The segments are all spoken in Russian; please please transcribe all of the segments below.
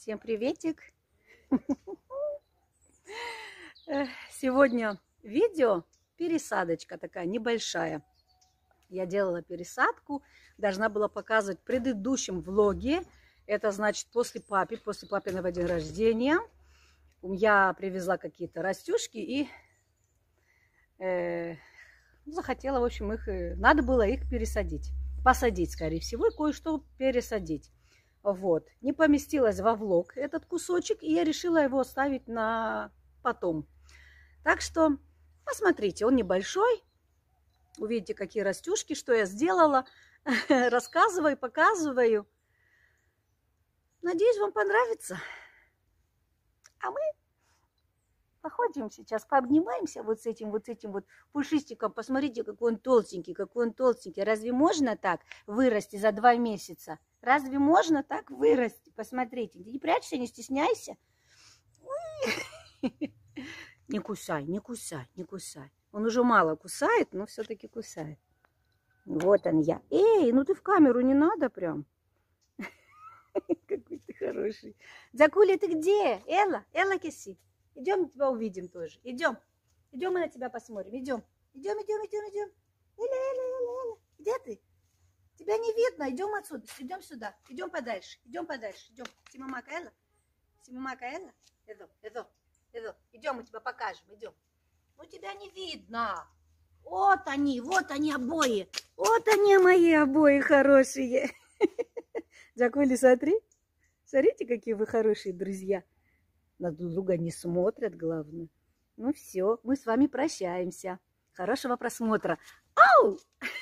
Всем приветик! Сегодня видео пересадочка такая небольшая. Я делала пересадку, должна была показывать в предыдущем влоге. Это значит после папи, после папиного дня рождения. Я привезла какие-то растюшки и э, ну, захотела, в общем, их, э, надо было их пересадить. Посадить, скорее всего, и кое-что пересадить. Вот. Не поместилась во влог этот кусочек, и я решила его оставить на потом. Так что посмотрите, он небольшой. Увидите, какие растюшки, что я сделала. Рассказываю, показываю. Надеюсь, вам понравится. А мы походим сейчас, пообнимаемся вот с этим, вот с этим вот пушистиком. Посмотрите, какой он толстенький, какой он толстенький. Разве можно так вырасти за два месяца? Разве можно так вырасти? Посмотрите, не прячься, не стесняйся. Не кусай, не кусай, не кусай. Он уже мало кусает, но все-таки кусает. Вот он я. Эй, ну ты в камеру не надо прям. Какой ты хороший. Закули, ты где? Элла, Элла Киси. Идем тебя увидим тоже. Идем. Идем мы на тебя посмотрим. Идем. Идем, идем, идем, идем. Эля, Эля, Эля, Эля. Где ты? Тебя не видно. Идем отсюда. Идем сюда. Идем подальше. Идем подальше. Идем. Симамака Элла. Симамака Элла. Эдо, эдо, эдо. Идем, мы тебя покажем. Идем. Ну тебя не видно. Вот они, вот они обои. Вот они мои обои хорошие. Джакули, смотри. Смотрите, какие вы хорошие друзья. На друг друга не смотрят, главное. Ну все, мы с вами прощаемся. Хорошего просмотра. Ау!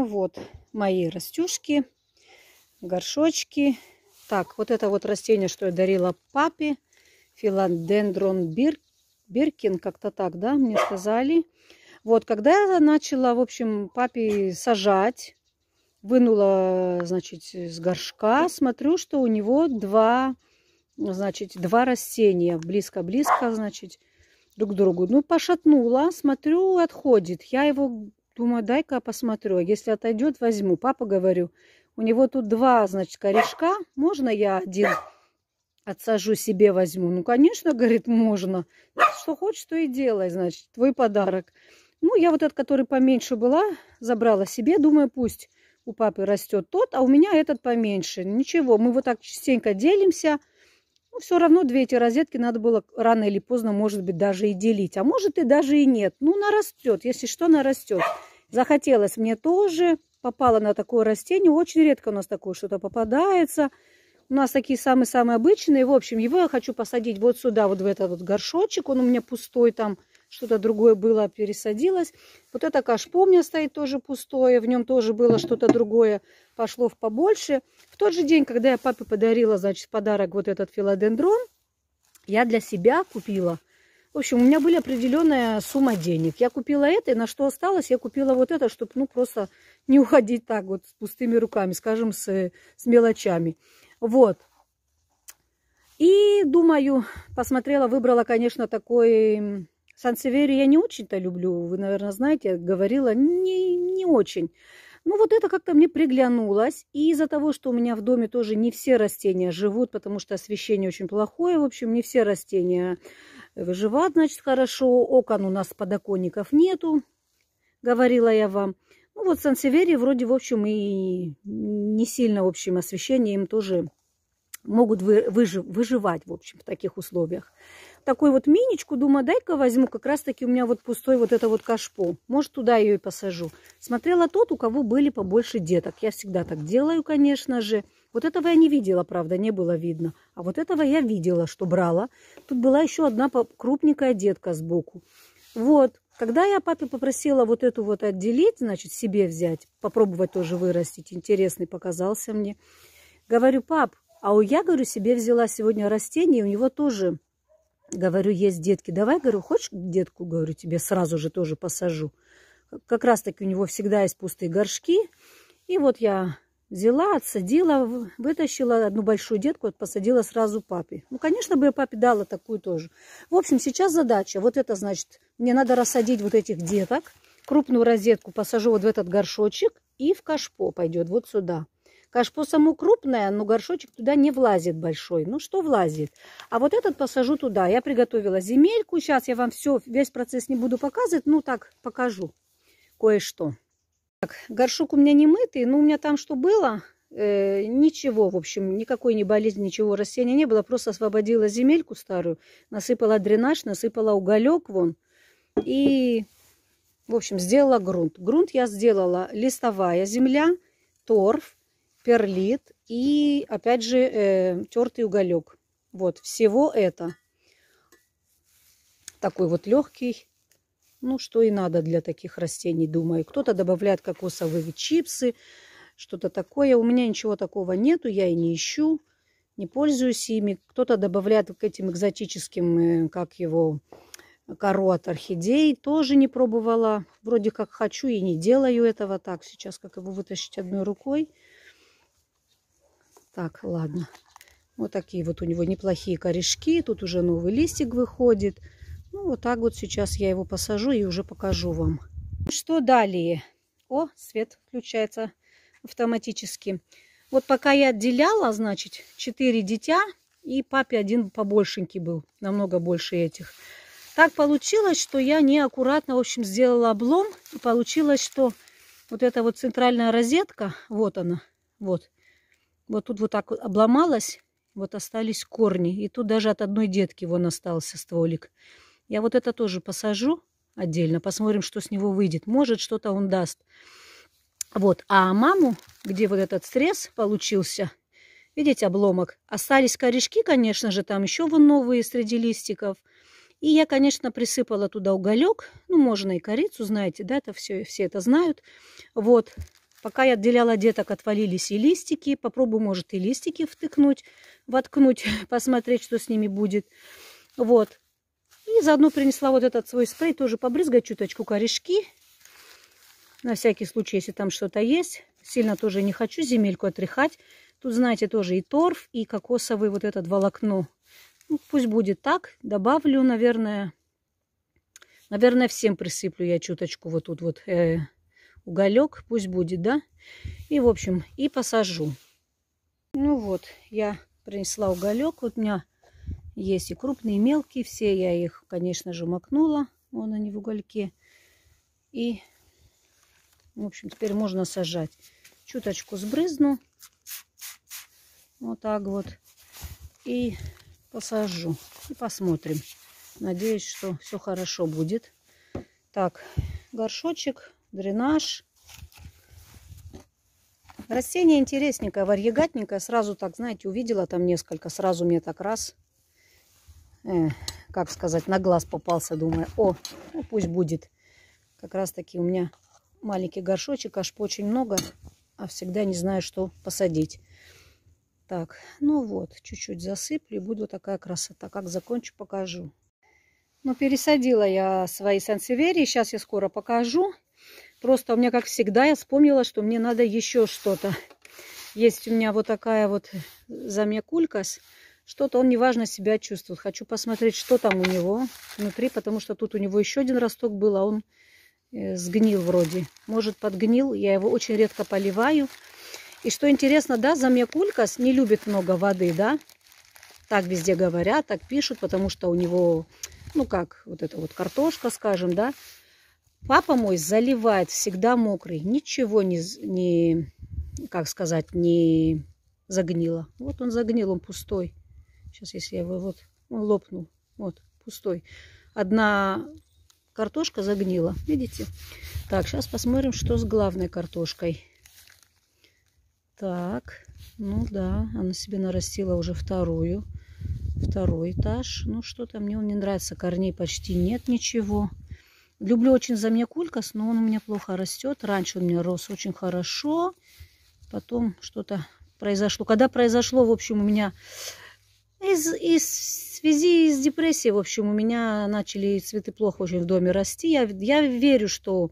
Ну вот мои растюшки, горшочки. Так, вот это вот растение, что я дарила папе. Филодендрон бир, Биркин, как-то так, да, мне сказали. Вот, когда я начала, в общем, папе сажать, вынула, значит, с горшка, смотрю, что у него два, значит, два растения близко-близко, значит, друг к другу. Ну, пошатнула, смотрю, отходит. Я его Думаю, дай-ка посмотрю. Если отойдет, возьму. Папа, говорю, у него тут два, значит, корешка. Можно я один отсажу себе возьму? Ну, конечно, говорит, можно. «Ну, что хочешь, то и делай, значит, твой подарок. Ну, я вот этот, который поменьше была, забрала себе. Думаю, пусть у папы растет тот, а у меня этот поменьше. Ничего, мы вот так частенько делимся. Ну, все равно две эти розетки надо было рано или поздно, может быть, даже и делить. А может и даже и нет. Ну, нарастет. Если что, нарастет. растет. Захотелось мне тоже. Попала на такое растение. Очень редко у нас такое что-то попадается. У нас такие самые-самые обычные. В общем, его я хочу посадить вот сюда, вот в этот вот горшочек. Он у меня пустой там. Что-то другое было, пересадилось. Вот это кашпо у меня стоит тоже пустое. В нем тоже было что-то другое. Пошло в побольше. В тот же день, когда я папе подарила, значит, подарок вот этот филодендрон, я для себя купила – в общем, у меня были определенная сумма денег. Я купила это, и на что осталось, я купила вот это, чтобы, ну, просто не уходить так вот с пустыми руками, скажем, с, с мелочами. Вот. И, думаю, посмотрела, выбрала, конечно, такой... Сансеверию я не очень-то люблю, вы, наверное, знаете, говорила, не, не очень. Ну, вот это как-то мне приглянулось. И из-за того, что у меня в доме тоже не все растения живут, потому что освещение очень плохое, в общем, не все растения Выживать, значит, хорошо. Окон у нас подоконников нету, говорила я вам. Ну вот Сан-Северии вроде, в общем, и не сильно, в общем, освещение им тоже могут вы, выжив, выживать, в общем, в таких условиях такую вот миничку. Думаю, дай-ка возьму. Как раз-таки у меня вот пустой вот это вот кашпо. Может, туда ее и посажу. Смотрела тот, у кого были побольше деток. Я всегда так делаю, конечно же. Вот этого я не видела, правда, не было видно. А вот этого я видела, что брала. Тут была еще одна крупненькая детка сбоку. Вот. Когда я папе попросила вот эту вот отделить, значит, себе взять, попробовать тоже вырастить, интересный показался мне. Говорю, пап, а у я, говорю, себе взяла сегодня растение, у него тоже Говорю, есть детки. Давай, говорю, хочешь детку, говорю, тебе сразу же тоже посажу. Как раз таки у него всегда есть пустые горшки. И вот я взяла, отсадила, вытащила одну большую детку, вот посадила сразу папе. Ну, конечно бы я папе дала такую тоже. В общем, сейчас задача. Вот это значит, мне надо рассадить вот этих деток. Крупную розетку посажу вот в этот горшочек и в кашпо пойдет вот сюда. Конечно, по саму крупная, но горшочек туда не влазит большой. Ну, что влазит? А вот этот посажу туда. Я приготовила земельку. Сейчас я вам все, весь процесс не буду показывать. Ну, так, покажу кое-что. Так, горшок у меня не мытый, Ну у меня там что было, э, ничего, в общем, никакой не болезни, ничего растения не было. Просто освободила земельку старую, насыпала дренаж, насыпала уголек вон. И, в общем, сделала грунт. Грунт я сделала листовая земля, торф, перлит и, опять же, э, тертый уголек. Вот, всего это. Такой вот легкий. Ну, что и надо для таких растений, думаю. Кто-то добавляет кокосовые чипсы, что-то такое. У меня ничего такого нету, я и не ищу, не пользуюсь ими. Кто-то добавляет к этим экзотическим, э, как его, кору от орхидей. Тоже не пробовала. Вроде как хочу и не делаю этого так. Сейчас как его вытащить одной рукой. Так, ладно. Вот такие вот у него неплохие корешки. Тут уже новый листик выходит. Ну, вот так вот сейчас я его посажу и уже покажу вам. Что далее? О, свет включается автоматически. Вот пока я отделяла, значит, 4 дитя, и папе один побольшенький был, намного больше этих. Так получилось, что я неаккуратно, в общем, сделала облом. И получилось, что вот эта вот центральная розетка, вот она, вот, вот тут вот так обломалась, вот остались корни. И тут даже от одной детки вон остался стволик. Я вот это тоже посажу отдельно, посмотрим, что с него выйдет. Может, что-то он даст. Вот, а маму, где вот этот срез получился, видите, обломок. Остались корешки, конечно же, там еще вон новые среди листиков. И я, конечно, присыпала туда уголек, ну, можно и корицу, знаете, да, это все, все это знают. Вот, Пока я отделяла деток, отвалились и листики. Попробую, может, и листики втыкнуть, воткнуть, посмотреть, что с ними будет. Вот. И заодно принесла вот этот свой спрей, тоже побрызгать чуточку корешки. На всякий случай, если там что-то есть. Сильно тоже не хочу земельку отряхать. Тут, знаете, тоже и торф, и кокосовый вот этот волокно. Ну, пусть будет так. Добавлю, наверное, наверное, всем присыплю я чуточку вот тут вот э, уголек, пусть будет, да? И, в общем, и посажу. Ну вот, я принесла уголек. Вот у меня есть и крупные, и мелкие. Все я их, конечно же, макнула. Вон они в угольке. И, в общем, теперь можно сажать. Чуточку сбрызну. Вот так вот. И посажу. И посмотрим. Надеюсь, что все хорошо будет. Так, горшочек дренаж. Растение интересненькое, варьегатненькое. Сразу так, знаете, увидела там несколько. Сразу мне так раз, э, как сказать, на глаз попался. Думаю, о, ну пусть будет. Как раз таки у меня маленький горшочек, аж очень много. А всегда не знаю, что посадить. Так, ну вот, чуть-чуть засыплю и буду такая красота. Как закончу, покажу. Ну, пересадила я свои сансеверии. Сейчас я скоро покажу. Просто у меня, как всегда, я вспомнила, что мне надо еще что-то. Есть у меня вот такая вот замекулькас. Что-то он неважно себя чувствует. Хочу посмотреть, что там у него внутри, потому что тут у него еще один росток был, а он э, сгнил вроде. Может, подгнил. Я его очень редко поливаю. И что интересно, да, замекулькас не любит много воды, да. Так везде говорят, так пишут, потому что у него, ну как, вот это вот картошка, скажем, да, Папа мой заливает всегда мокрый, ничего не, не как сказать, не загнило. Вот он загнил, он пустой. Сейчас, если я его, вот, он лопнул, вот, пустой. Одна картошка загнила, видите? Так, сейчас посмотрим, что с главной картошкой. Так, ну да, она себе нарастила уже вторую, второй этаж. Ну что-то мне он не нравится, корней почти нет ничего. Ничего. Люблю очень замьякулькас, но он у меня плохо растет. Раньше он у меня рос очень хорошо. Потом что-то произошло. Когда произошло, в общем, у меня из, из связи с депрессией, в общем, у меня начали цветы плохо очень в доме расти. Я, я верю, что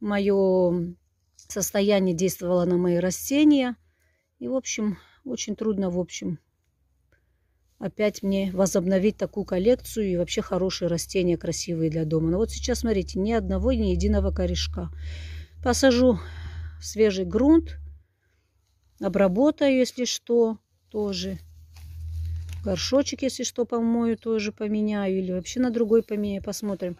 мое состояние действовало на мои растения. И, в общем, очень трудно, в общем, опять мне возобновить такую коллекцию и вообще хорошие растения красивые для дома. Но вот сейчас, смотрите, ни одного, ни единого корешка. Посажу в свежий грунт, обработаю, если что, тоже. Горшочек, если что, помою, тоже поменяю. Или вообще на другой поменяю, посмотрим.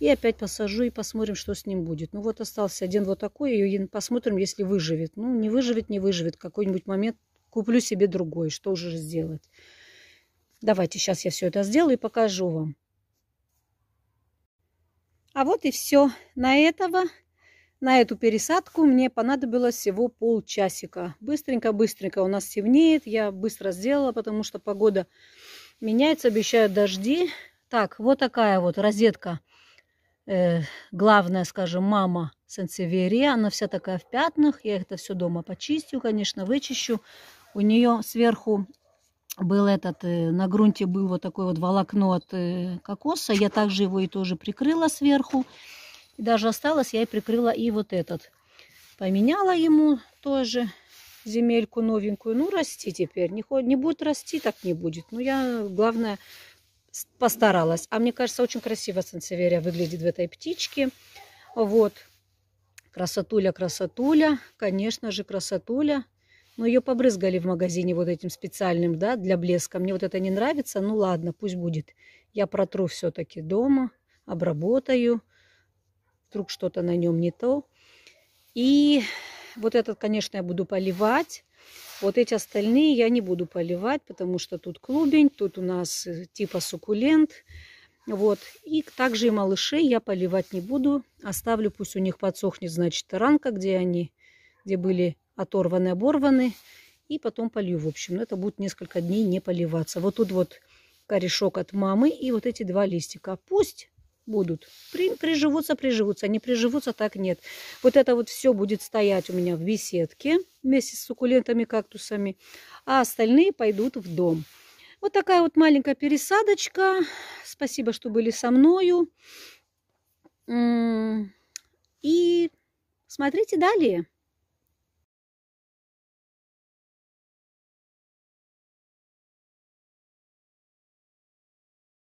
И опять посажу и посмотрим, что с ним будет. Ну вот остался один вот такой, и посмотрим, если выживет. Ну, не выживет, не выживет. какой-нибудь момент куплю себе другой, что уже сделать. Давайте сейчас я все это сделаю и покажу вам. А вот и все. На этого, на эту пересадку мне понадобилось всего полчасика. Быстренько-быстренько у нас темнеет. Я быстро сделала, потому что погода меняется, обещают дожди. Так, вот такая вот розетка. Э, главная, скажем, мама сенсеверия. Она вся такая в пятнах. Я это все дома почистю, конечно, вычищу. У нее сверху был этот, э, на грунте был вот такой вот волокно от э, кокоса. Я также его и тоже прикрыла сверху. И даже осталось, я и прикрыла и вот этот. Поменяла ему тоже земельку новенькую. Ну, расти теперь. Не, не будет расти, так не будет. Но я, главное, постаралась. А мне кажется, очень красиво санцеверия выглядит в этой птичке. Вот. Красотуля, красотуля. Конечно же, красотуля. Но ну, ее побрызгали в магазине вот этим специальным, да, для блеска. Мне вот это не нравится. Ну ладно, пусть будет. Я протру все-таки дома, обработаю. Вдруг что-то на нем не то. И вот этот, конечно, я буду поливать. Вот эти остальные я не буду поливать, потому что тут клубень, тут у нас э, типа суккулент. Вот. И также и малышей я поливать не буду. Оставлю, пусть у них подсохнет, значит, ранка, где они, где были оторваны, оборваны. И потом полью, в общем. Но это будет несколько дней не поливаться. Вот тут вот корешок от мамы и вот эти два листика. А пусть будут. При, приживутся, приживутся. Не приживутся, так нет. Вот это вот все будет стоять у меня в беседке вместе с суккулентами, кактусами. А остальные пойдут в дом. Вот такая вот маленькая пересадочка. Спасибо, что были со мною. И смотрите далее.